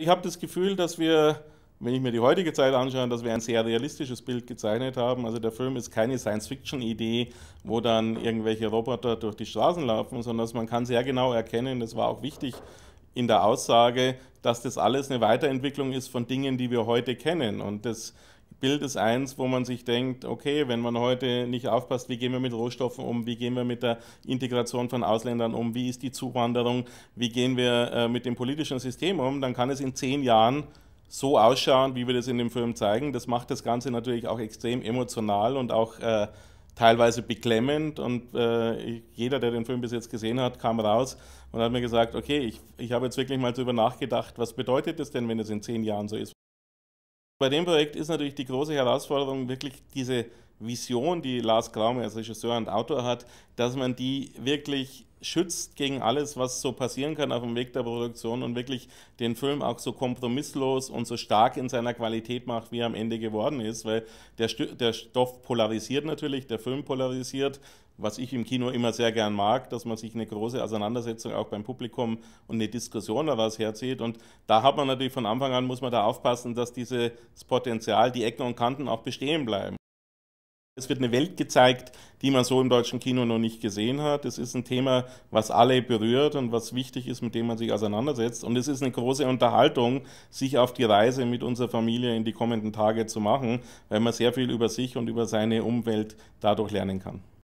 Ich habe das Gefühl, dass wir, wenn ich mir die heutige Zeit anschaue, dass wir ein sehr realistisches Bild gezeichnet haben. Also der Film ist keine Science-Fiction-Idee, wo dann irgendwelche Roboter durch die Straßen laufen, sondern dass man kann sehr genau erkennen, das war auch wichtig in der Aussage, dass das alles eine Weiterentwicklung ist von Dingen, die wir heute kennen. Und das Bild ist eins, wo man sich denkt, okay, wenn man heute nicht aufpasst, wie gehen wir mit Rohstoffen um, wie gehen wir mit der Integration von Ausländern um, wie ist die Zuwanderung, wie gehen wir äh, mit dem politischen System um, dann kann es in zehn Jahren so ausschauen, wie wir das in dem Film zeigen. Das macht das Ganze natürlich auch extrem emotional und auch äh, teilweise beklemmend. Und äh, jeder, der den Film bis jetzt gesehen hat, kam raus und hat mir gesagt, okay, ich, ich habe jetzt wirklich mal darüber nachgedacht, was bedeutet das denn, wenn es in zehn Jahren so ist? bei dem Projekt ist natürlich die große Herausforderung, wirklich diese Vision, die Lars Kraume als Regisseur und Autor hat, dass man die wirklich schützt gegen alles, was so passieren kann auf dem Weg der Produktion und wirklich den Film auch so kompromisslos und so stark in seiner Qualität macht, wie er am Ende geworden ist, weil der, St der Stoff polarisiert natürlich, der Film polarisiert, was ich im Kino immer sehr gern mag, dass man sich eine große Auseinandersetzung auch beim Publikum und eine Diskussion daraus herzieht. Und da hat man natürlich von Anfang an, muss man da aufpassen, dass dieses Potenzial, die Ecken und Kanten auch bestehen bleiben. Es wird eine Welt gezeigt, die man so im deutschen Kino noch nicht gesehen hat. Es ist ein Thema, was alle berührt und was wichtig ist, mit dem man sich auseinandersetzt. Und es ist eine große Unterhaltung, sich auf die Reise mit unserer Familie in die kommenden Tage zu machen, weil man sehr viel über sich und über seine Umwelt dadurch lernen kann.